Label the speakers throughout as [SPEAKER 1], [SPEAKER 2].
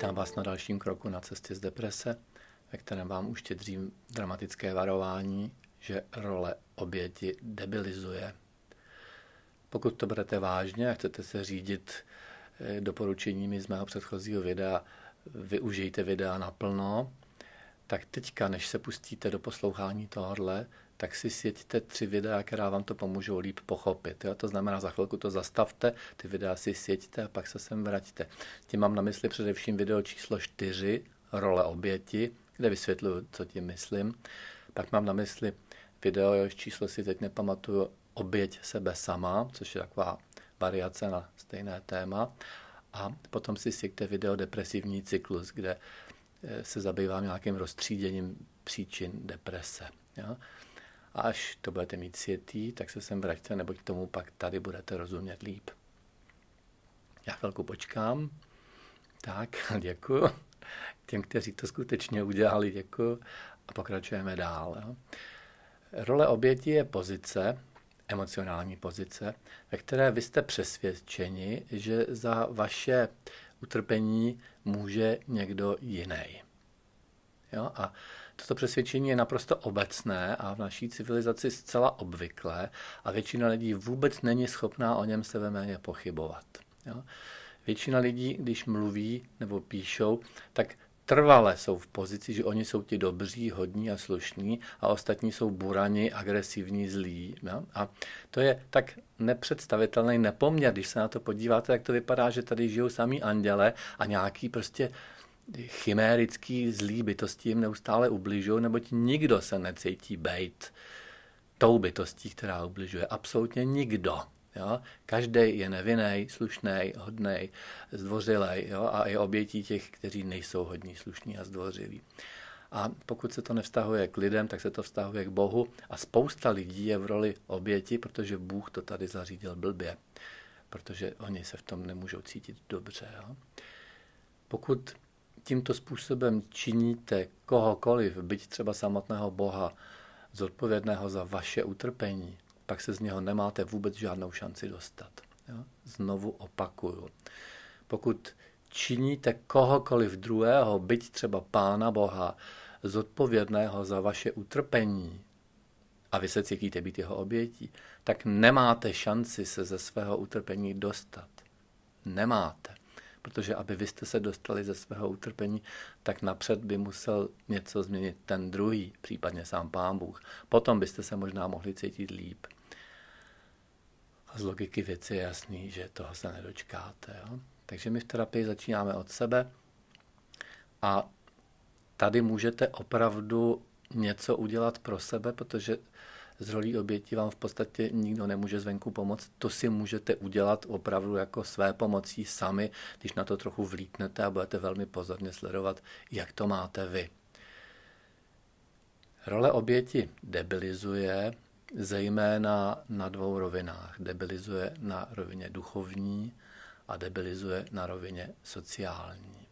[SPEAKER 1] Vítám vás na dalším kroku na cestě z deprese, ve kterém vám už štědřím dramatické varování, že role oběti debilizuje. Pokud to berete vážně a chcete se řídit eh, doporučeními z mého předchozího videa, využijte videa naplno, tak teďka, než se pustíte do poslouchání tohohle, tak si sjeďte tři videa, která vám to pomůžou líp pochopit. Jo? To znamená, za chvilku to zastavte, ty videa si sjeďte a pak se sem vraťte. Tím mám na mysli především video číslo 4, role oběti, kde vysvětluju, co tím myslím. Pak mám na mysli video, jehož číslo si teď nepamatuju, oběť sebe sama, což je taková variace na stejné téma. A potom si sjeďte video depresivní cyklus, kde eh, se zabývám nějakým rozstříděním příčin deprese. Jo? Až to budete mít světý, tak se sem vraťte, neboť tomu pak tady budete rozumět líp. Já chvilku počkám. Tak, děkuji. Těm, kteří to skutečně udělali, děkuji. A pokračujeme dál. Jo. Role oběti je pozice, emocionální pozice, ve které vy jste přesvědčeni, že za vaše utrpení může někdo jiný. Jo? A Toto přesvědčení je naprosto obecné a v naší civilizaci zcela obvyklé a většina lidí vůbec není schopná o něm sebeméně pochybovat. Jo? Většina lidí, když mluví nebo píšou, tak trvale jsou v pozici, že oni jsou ti dobří, hodní a slušní a ostatní jsou burani, agresivní, zlí. No? A to je tak nepředstavitelný nepoměr, když se na to podíváte, jak to vypadá, že tady žijou samý anděle a nějaký prostě chimérický zlý bytosti jim neustále ubližují, neboť nikdo se necítí být tou bytostí, která ubližuje. Absolutně nikdo. Jo? Každý je nevinný, slušný, hodný, zdvořilý jo? a je obětí těch, kteří nejsou hodní, slušní a zdvořilí. A pokud se to nevztahuje k lidem, tak se to vztahuje k Bohu. A spousta lidí je v roli oběti, protože Bůh to tady zařídil blbě, protože oni se v tom nemůžou cítit dobře. Jo? Pokud tímto způsobem činíte kohokoliv, byť třeba samotného Boha, zodpovědného za vaše utrpení, pak se z něho nemáte vůbec žádnou šanci dostat. Jo? Znovu opakuju. Pokud činíte kohokoliv druhého, byť třeba Pána Boha, zodpovědného za vaše utrpení, a vy se cítíte být jeho obětí, tak nemáte šanci se ze svého utrpení dostat. Nemáte protože aby vy jste se dostali ze svého utrpení, tak napřed by musel něco změnit ten druhý, případně sám pán Bůh. Potom byste se možná mohli cítit líp. A z logiky věci je jasný, že toho se nedočkáte. Jo? Takže my v terapii začínáme od sebe a tady můžete opravdu něco udělat pro sebe, protože z rolí oběti vám v podstatě nikdo nemůže zvenku pomoct. To si můžete udělat opravdu jako své pomocí sami, když na to trochu vlítnete a budete velmi pozorně sledovat, jak to máte vy. Role oběti debilizuje zejména na dvou rovinách. Debilizuje na rovině duchovní a debilizuje na rovině sociální.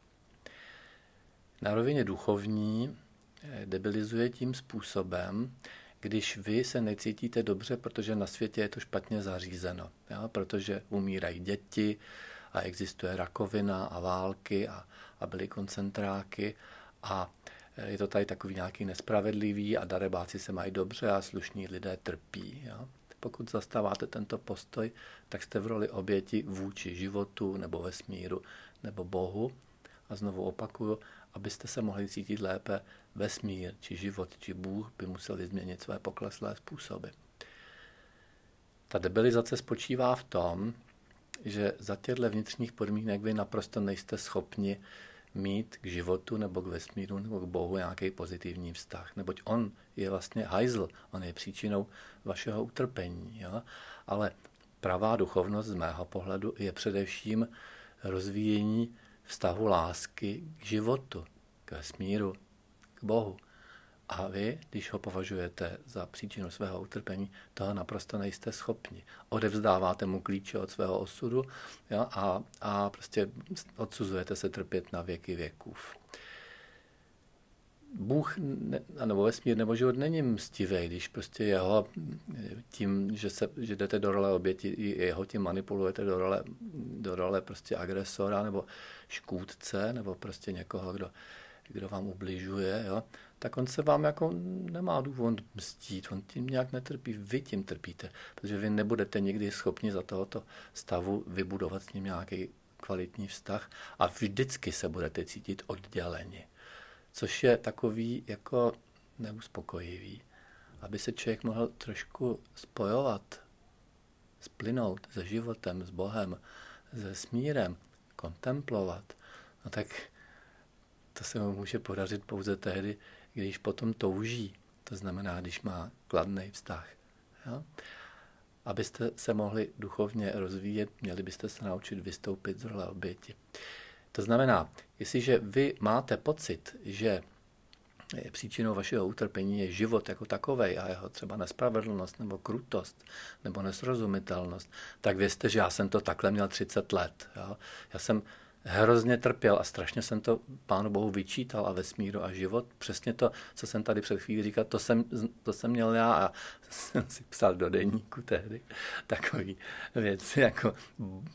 [SPEAKER 1] Na rovině duchovní eh, debilizuje tím způsobem, když vy se necítíte dobře, protože na světě je to špatně zařízeno, jo? protože umírají děti a existuje rakovina a války a, a byly koncentráky a eh, je to tady takový nějaký nespravedlivý a darebáci se mají dobře a slušní lidé trpí. Jo? Pokud zastáváte tento postoj, tak jste v roli oběti vůči životu nebo vesmíru nebo Bohu. A znovu opakuju, abyste se mohli cítit lépe, vesmír či život či Bůh by museli změnit své pokleslé způsoby. Ta debilizace spočívá v tom, že za těchto vnitřních podmínek vy naprosto nejste schopni mít k životu nebo k vesmíru nebo k Bohu nějaký pozitivní vztah, neboť on je vlastně hajzl, on je příčinou vašeho utrpení. Jo? Ale pravá duchovnost z mého pohledu je především rozvíjení vztahu lásky k životu, k smíru, k Bohu. A vy, když ho považujete za příčinu svého utrpení, toho naprosto nejste schopni. Odevzdáváte mu klíče od svého osudu jo, a, a prostě odsuzujete se trpět na věky věků. Bůh ne, nebo vesmír nebo život není mstivý, když prostě jeho tím, že, se, že jdete do role oběti, jeho tím manipulujete do role, do role prostě agresora nebo škůdce nebo prostě někoho, kdo kdo vám ubližuje, jo, tak on se vám jako nemá důvod mstít, on tím nějak netrpí, vy tím trpíte, protože vy nebudete nikdy schopni za tohoto stavu vybudovat s ním nějaký kvalitní vztah a vždycky se budete cítit odděleni, což je takový jako neuspokojivý. Aby se člověk mohl trošku spojovat, splynout se životem, s Bohem, se smírem, kontemplovat, no tak to se mu může podařit pouze tehdy, když potom touží. To znamená, když má kladný vztah. Jo? Abyste se mohli duchovně rozvíjet, měli byste se naučit vystoupit z role oběti. To znamená, jestliže vy máte pocit, že příčinou vašeho utrpení je život jako takový a jeho třeba nespravedlnost nebo krutost nebo nesrozumitelnost, tak vězte, že já jsem to takhle měl 30 let. Jo? Já jsem hrozně trpěl a strašně jsem to pánu bohu vyčítal a vesmíru a život. Přesně to, co jsem tady před chvílí říkal, to jsem, to jsem měl já a jsem si psal do denníku tehdy takový věci jako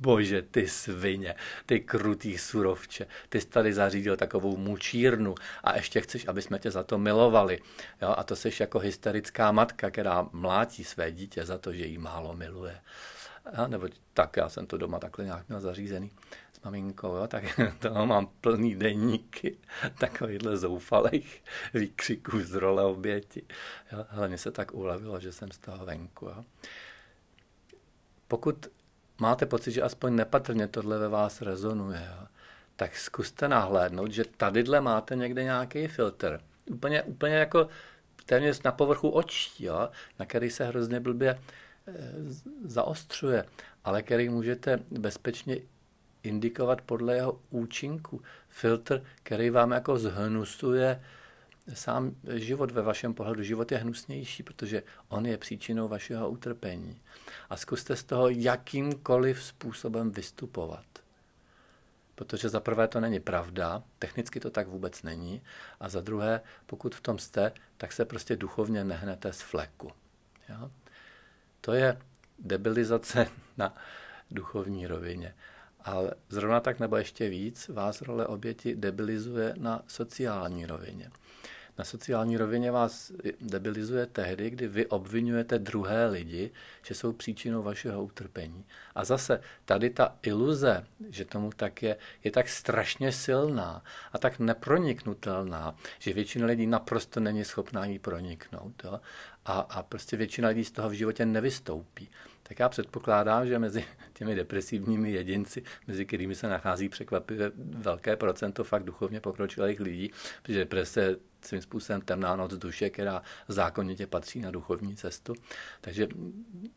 [SPEAKER 1] bože, ty svině, ty krutý surovče, ty jsi tady zařídil takovou mučírnu a ještě chceš, aby jsme tě za to milovali. Jo? A to jsi jako hysterická matka, která mlátí své dítě za to, že jí málo miluje. A nebo tak, já jsem to doma takhle nějak měl zařízený maminkou, jo, tak toho mám plný denníky takovýchhle zoufalých výkřiků z role oběti. Jo. Ale mě se tak ulevilo, že jsem z toho venku. Jo. Pokud máte pocit, že aspoň nepatrně tohle ve vás rezonuje, jo, tak zkuste nahlédnout, že tadyhle máte někde nějaký filtr. Úplně, úplně jako téměř na povrchu očí, jo, na který se hrozně blbě eh, zaostřuje, ale který můžete bezpečně indikovat podle jeho účinku. Filtr, který vám jako zhnusuje sám život ve vašem pohledu. Život je hnusnější, protože on je příčinou vašeho utrpení. A zkuste z toho jakýmkoliv způsobem vystupovat. Protože za prvé to není pravda, technicky to tak vůbec není, a za druhé, pokud v tom jste, tak se prostě duchovně nehnete z fleku. Jo? To je debilizace na duchovní rovině. Ale zrovna tak nebo ještě víc vás role oběti debilizuje na sociální rovině. Na sociální rovině vás debilizuje tehdy, kdy vy obvinujete druhé lidi, že jsou příčinou vašeho utrpení. A zase tady ta iluze, že tomu tak je, je tak strašně silná a tak neproniknutelná, že většina lidí naprosto není schopná ji proniknout. Jo? A, a prostě většina lidí z toho v životě nevystoupí tak já předpokládám, že mezi těmi depresivními jedinci, mezi kterými se nachází překvapivě velké procento fakt duchovně pokročilých lidí, protože deprese svým způsobem temná noc duše, která zákonitě patří na duchovní cestu. Takže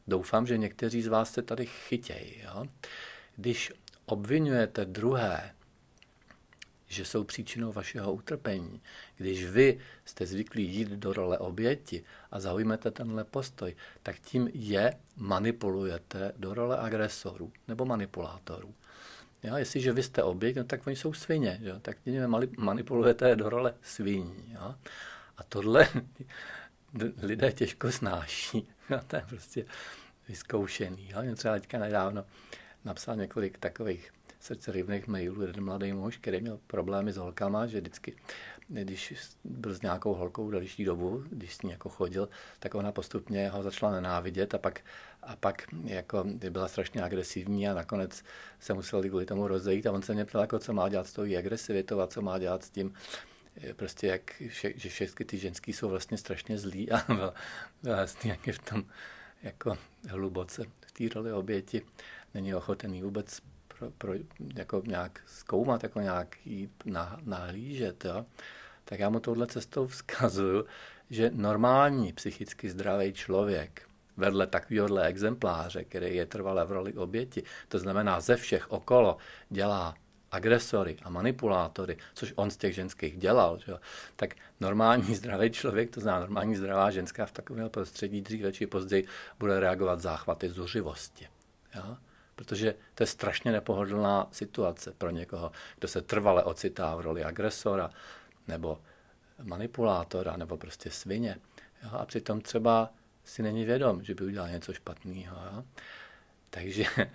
[SPEAKER 1] doufám, že někteří z vás se tady chytějí. Jo? Když obvinujete druhé že jsou příčinou vašeho utrpení. Když vy jste zvyklí jít do role oběti a zaujmete tenhle postoj, tak tím je manipulujete do role agresorů nebo manipulátorů. Jo, jestliže vy jste oběť, no tak oni jsou svině, jo, tak tím manipulujete do role sviní. Jo. A tohle lidé těžko snáší. Jo, to je prostě vyzkoušený. Jo. třeba teďka nedávno napsal několik takových srdcerivných mailů jeden mladý muž, který měl problémy s holkama, že vždycky, když byl s nějakou holkou další dobu, když s ní jako chodil, tak ona postupně ho začala nenávidět a pak, a pak jako byla strašně agresivní a nakonec se musel kvůli tomu rozejít a on se mě ptal, jako, co má dělat s tou agresivitou a co má dělat s tím, prostě jak, vše, že všechny ty ženský jsou vlastně strašně zlí a vlastně jak je v tom jako hluboce v té roli oběti není ochotený vůbec pro, pro, jako nějak zkoumat, jako nějak jít na, nahlížet, jo, tak já mu touhle cestou vzkazuju, že normální psychicky zdravý člověk vedle takovéhohle exempláře, který je trvale v roli oběti, to znamená ze všech okolo, dělá agresory a manipulátory, což on z těch ženských dělal, že? tak normální zdravý člověk, to znamená normální zdravá ženská v takovém prostředí dřív či později bude reagovat záchvaty zuřivosti. Jo? protože to je strašně nepohodlná situace pro někoho, kdo se trvale ocitá v roli agresora nebo manipulátora nebo prostě svině. Jo? A přitom třeba si není vědom, že by udělal něco špatného. Jo? Takže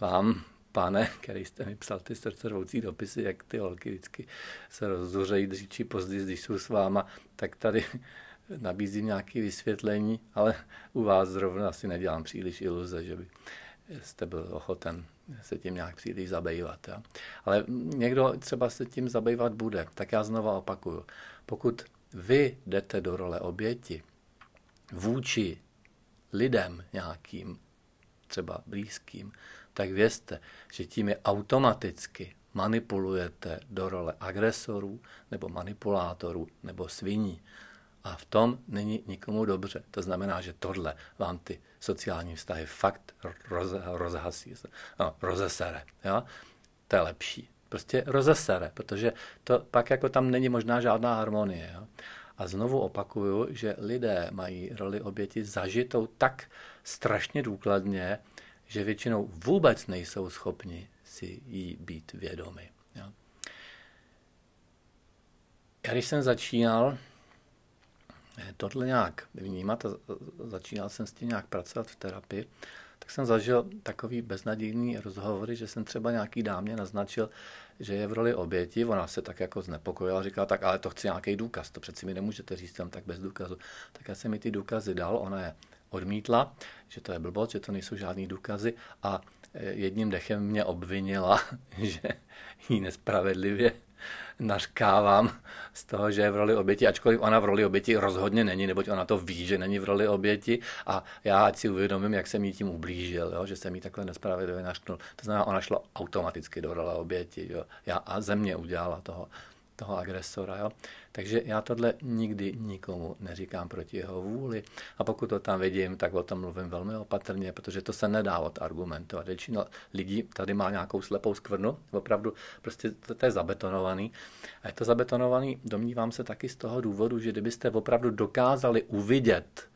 [SPEAKER 1] vám, pane, který jste mi psal ty srdcervoucí dopisy, jak ty holky vždycky se rozhořejí dřív později, když jsou s váma, tak tady nabízím nějaké vysvětlení, ale u vás zrovna si nedělám příliš iluze, že by jste byl ochoten se tím nějak příliš zabývat. Jo? Ale někdo třeba se tím zabývat bude. Tak já znova opakuju. Pokud vy jdete do role oběti vůči lidem nějakým, třeba blízkým, tak vězte, že tím je automaticky manipulujete do role agresorů nebo manipulátorů nebo sviní. A v tom není nikomu dobře. To znamená, že tohle vám ty sociální vztahy fakt roz, rozhasí, no, rozesere. Jo? To je lepší. Prostě rozesere, protože to pak jako tam není možná žádná harmonie. Jo? A znovu opakuju, že lidé mají roli oběti zažitou tak strašně důkladně, že většinou vůbec nejsou schopni si jí být vědomi. Jo? Já když jsem začínal, Eh, tohle nějak vnímat a začínal jsem s tím nějak pracovat v terapii, tak jsem zažil takový beznadějný rozhovory, že jsem třeba nějaký dámě naznačil, že je v roli oběti, ona se tak jako znepokojila, říkala, tak ale to chci nějaký důkaz, to přeci mi nemůžete říct tam tak bez důkazu. Tak já jsem mi ty důkazy dal, ona je odmítla, že to je blbost, že to nejsou žádný důkazy a eh, jedním dechem mě obvinila, že ji nespravedlivě nařkávám z toho, že je v roli oběti, ačkoliv ona v roli oběti rozhodně není, neboť ona to ví, že není v roli oběti a já ať si uvědomím, jak jsem jí tím ublížil, jo, že jsem jí takhle nespravedlivě našknul. To znamená, ona šla automaticky do role oběti. Jo. Já a země udělala toho toho agresora. Jo? Takže já tohle nikdy nikomu neříkám proti jeho vůli a pokud to tam vidím, tak o tom mluvím velmi opatrně, protože to se nedá odargumentovat. Většina lidí tady má nějakou slepou skvrnu, opravdu prostě to, to je zabetonovaný. A je to zabetonovaný, domnívám se taky z toho důvodu, že kdybyste opravdu dokázali uvidět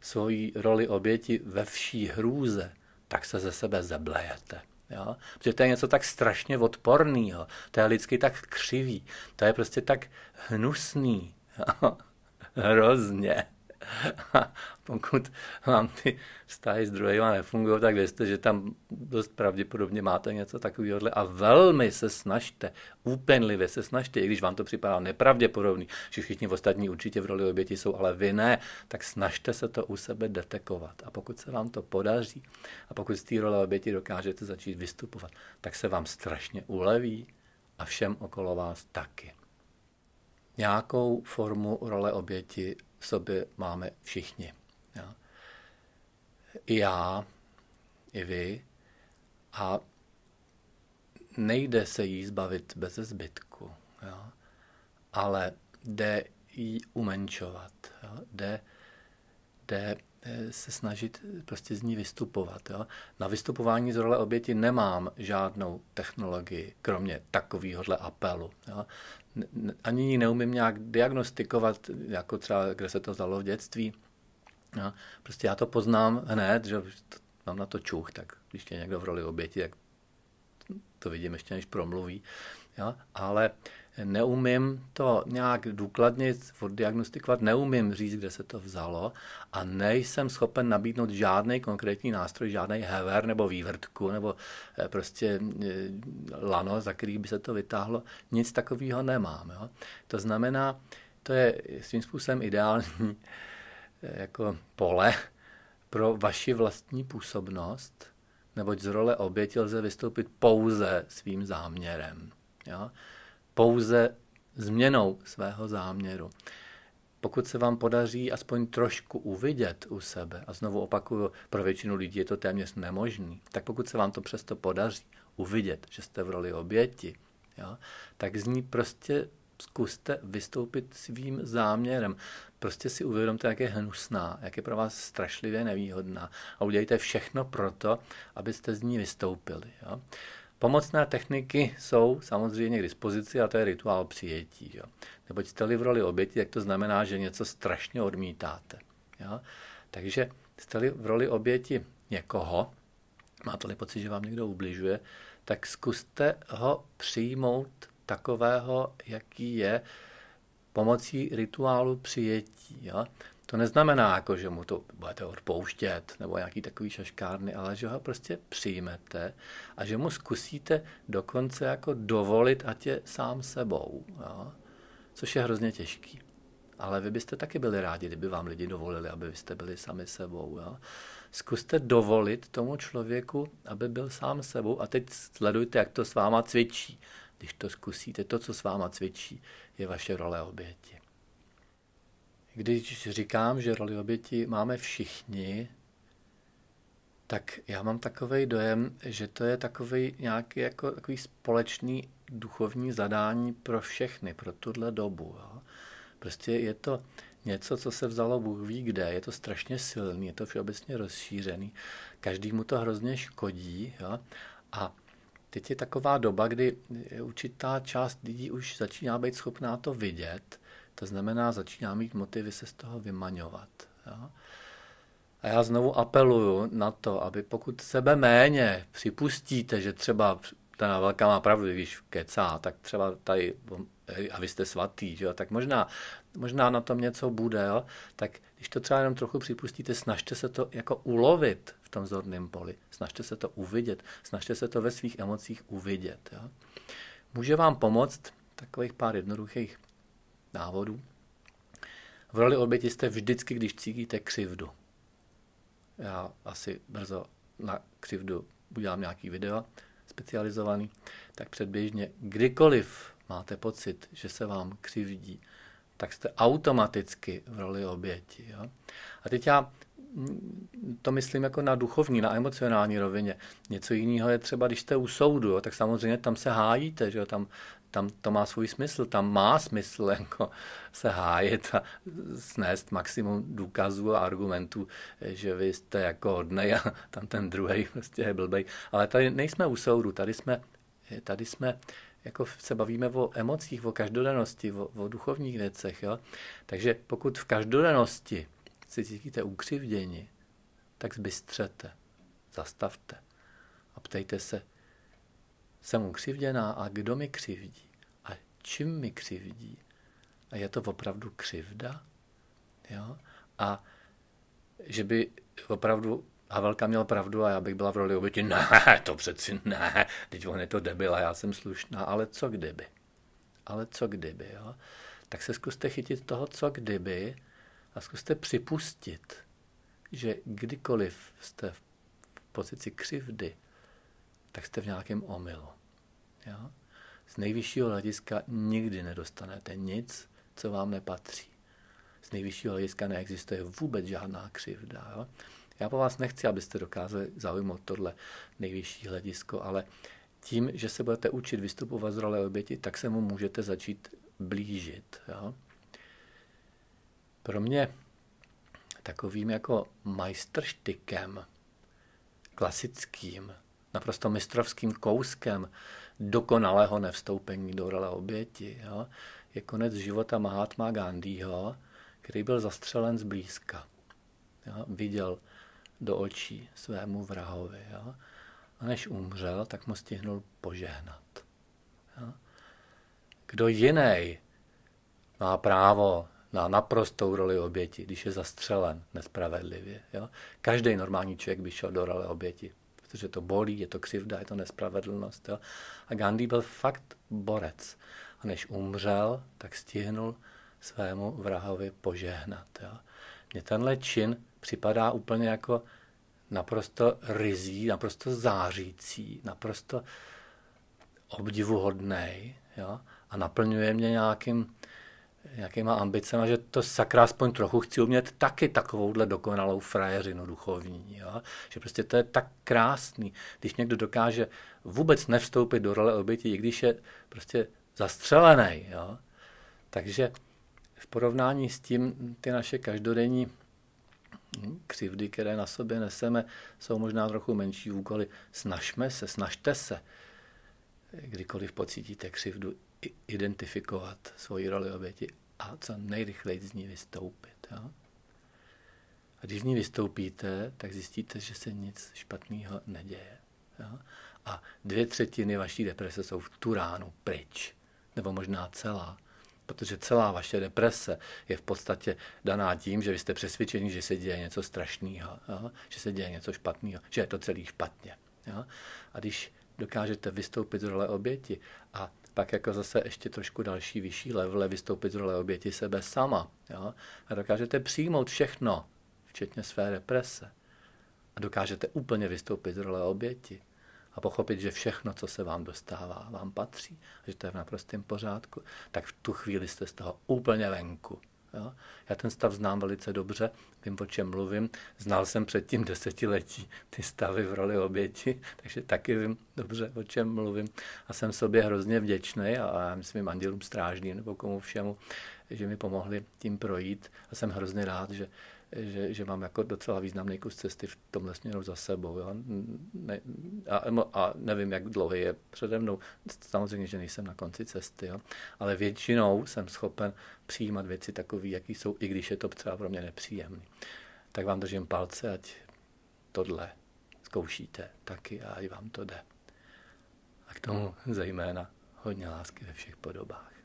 [SPEAKER 1] svoji roli oběti ve vší hrůze, tak se ze sebe zeblejete. Jo? Protože to je něco tak strašně odporného, to je lidsky tak křivý, to je prostě tak hnusný. Jo? Hrozně. A pokud vám ty vztahy s druhýma nefungují, tak vězte, že tam dost pravděpodobně máte něco takového. A velmi se snažte, úpenlivě se snažte, i když vám to připadá nepravděpodobný, že všichni ostatní určitě v roli oběti jsou, ale vy ne, tak snažte se to u sebe detekovat. A pokud se vám to podaří a pokud z té role oběti dokážete začít vystupovat, tak se vám strašně uleví a všem okolo vás taky. Nějakou formu role oběti v sobě máme všichni. Jo. I já, i vy. A nejde se jí zbavit bez zbytku, jo. ale jde jí umenčovat, jo. jde, jde eh, se snažit prostě z ní vystupovat. Jo. Na vystupování z role oběti nemám žádnou technologii, kromě takovéhohle apelu. Jo ani ji neumím nějak diagnostikovat, jako třeba, kde se to zdalo v dětství. No, prostě já to poznám hned, že mám na to čuch, tak když je někdo v roli oběti, tak to vidím ještě než promluví. Jo? Ale neumím to nějak důkladně oddiagnostikovat, neumím říct, kde se to vzalo a nejsem schopen nabídnout žádný konkrétní nástroj, žádný hever nebo vývrtku nebo eh, prostě eh, lano, za který by se to vytáhlo. Nic takového nemám. Jo? To znamená, to je svým způsobem ideální eh, jako pole pro vaši vlastní působnost, neboť z role oběti lze vystoupit pouze svým záměrem. Jo? Pouze změnou svého záměru. Pokud se vám podaří aspoň trošku uvidět u sebe, a znovu opakuju, pro většinu lidí je to téměř nemožný, tak pokud se vám to přesto podaří uvidět, že jste v roli oběti, jo, tak z ní prostě zkuste vystoupit svým záměrem. Prostě si uvědomte, jak je hnusná, jak je pro vás strašlivě nevýhodná a udělejte všechno proto, abyste z ní vystoupili. Jo? Pomocné techniky jsou samozřejmě k dispozici a to je rituál přijetí. Jo. Neboť jste-li v roli oběti, tak to znamená, že něco strašně odmítáte. Jo. Takže jste-li v roli oběti někoho, máte-li pocit, že vám někdo ubližuje, tak zkuste ho přijmout takového, jaký je, pomocí rituálu přijetí. Jo. To neznamená, jako, že mu to budete odpouštět nebo nějaký takový šaškárny, ale že ho prostě přijmete a že mu zkusíte dokonce jako dovolit, ať je sám sebou, jo? což je hrozně těžký. Ale vy byste taky byli rádi, kdyby vám lidi dovolili, aby vy jste byli sami sebou. Jo? Zkuste dovolit tomu člověku, aby byl sám sebou a teď sledujte, jak to s váma cvičí. Když to zkusíte, to, co s váma cvičí, je vaše role oběti když říkám, že roli oběti máme všichni, tak já mám takový dojem, že to je takový nějaký jako takový společný duchovní zadání pro všechny, pro tuhle dobu. Jo. Prostě je to něco, co se vzalo Bůh ví kde, je to strašně silný, je to všeobecně rozšířený, každý mu to hrozně škodí jo. a teď je taková doba, kdy určitá část lidí už začíná být schopná to vidět to znamená, začíná mít motivy se z toho vymaňovat. Jo? A já znovu apeluju na to, aby pokud sebe méně připustíte, že třeba ta velká má pravdu, když kecá, tak třeba tady, a vy jste svatý, že jo, tak možná, možná na tom něco bude, jo, tak když to třeba jenom trochu připustíte, snažte se to jako ulovit v tom zorném poli, snažte se to uvidět, snažte se to ve svých emocích uvidět. Jo. Může vám pomoct takových pár jednoduchých návodů. V roli oběti jste vždycky, když cítíte křivdu. Já asi brzo na křivdu udělám nějaký video specializovaný, tak předběžně kdykoliv máte pocit, že se vám křivdí, tak jste automaticky v roli oběti. Jo? A teď já to myslím jako na duchovní, na emocionální rovině. Něco jiného je třeba, když jste u soudu, jo, tak samozřejmě tam se hájíte, že jo, tam, tam to má svůj smysl, tam má smysl jako se hájit a snést maximum důkazů a argumentů, že vy jste jako hodnej a tam ten druhý prostě je blbej. Ale tady nejsme u soudu, tady jsme, tady jsme jako se bavíme o emocích, o každodennosti, o, o duchovních věcech. Jo? Takže pokud v každodennosti se cítíte ukřivděni, tak zbystřete, zastavte a ptejte se, jsem ukřivděná a kdo mi křivdí a čím mi křivdí a je to opravdu křivda? Jo? A že by opravdu Havelka měl pravdu a já bych byla v roli oběti, ne, to přeci ne, teď on je to debil a já jsem slušná, ale co kdyby? Ale co kdyby, jo? Tak se zkuste chytit toho, co kdyby, a zkuste připustit, že kdykoliv jste v pozici křivdy, tak jste v nějakém omylu. Jo? Z nejvyššího hlediska nikdy nedostanete nic, co vám nepatří. Z nejvyššího hlediska neexistuje vůbec žádná křivda. Jo? Já po vás nechci, abyste dokázali zaujmout tohle nejvyšší hledisko, ale tím, že se budete učit vystupovat z role oběti, tak se mu můžete začít blížit. Jo? Pro mě takovým jako majstrštykem, klasickým, naprosto mistrovským kouskem dokonalého nevstoupení do role oběti, jo, je konec života Mahatma Gandhiho, který byl zastřelen zblízka. Jo, viděl do očí svému vrahovi. Jo, a než umřel, tak mu stihnul požehnat. Jo. Kdo jiný má právo na naprostou roli oběti, když je zastřelen nespravedlivě. Jo? Každý normální člověk by šel do role oběti, protože to bolí, je to křivda, je to nespravedlnost. Jo? A Gandhi byl fakt borec. A než umřel, tak stihnul svému vrahovi požehnat. Jo? Mně tenhle čin připadá úplně jako naprosto rizí, naprosto zářící, naprosto obdivuhodný, a naplňuje mě nějakým jakýma ambicema, no, že to sakra aspoň trochu chci umět taky takovouhle dokonalou frajeřinu duchovní. Jo? Že prostě to je tak krásný, když někdo dokáže vůbec nevstoupit do role oběti, i když je prostě zastřelený. Jo? Takže v porovnání s tím ty naše každodenní křivdy, které na sobě neseme, jsou možná trochu menší úkoly. Snažme se, snažte se, kdykoliv pocítíte křivdu, identifikovat svoji roli oběti a co nejrychleji z ní vystoupit. Jo? A když z ní vystoupíte, tak zjistíte, že se nic špatného neděje. Jo? A dvě třetiny vaší deprese jsou v tu ránu pryč, nebo možná celá. Protože celá vaše deprese je v podstatě daná tím, že vy jste přesvědčeni, že se děje něco strašného, že se děje něco špatného, že je to celý špatně. Jo? A když dokážete vystoupit z role oběti a pak jako zase ještě trošku další vyšší level vystoupit z role oběti sebe sama. Jo? A dokážete přijmout všechno, včetně své represe. A dokážete úplně vystoupit z role oběti a pochopit, že všechno, co se vám dostává, vám patří, že to je v naprostém pořádku, tak v tu chvíli jste z toho úplně venku. Jo? Já ten stav znám velice dobře, vím, o čem mluvím. Znal jsem předtím desetiletí ty stavy v roli oběti, takže taky vím dobře, o čem mluvím. A jsem sobě hrozně vděčný a, a myslím andělům strážným nebo komu všemu, že mi pomohli tím projít. A jsem hrozně rád, že že, že mám jako docela významný kus cesty v tomhle směru za sebou. Jo? Ne, a, a nevím, jak dlouhý je přede mnou. Samozřejmě, že nejsem na konci cesty, jo? ale většinou jsem schopen přijímat věci takové, jaký jsou, i když je to třeba pro mě nepříjemný. Tak vám držím palce, ať tohle zkoušíte taky a ať vám to jde. A k tomu hmm. zejména hodně lásky ve všech podobách.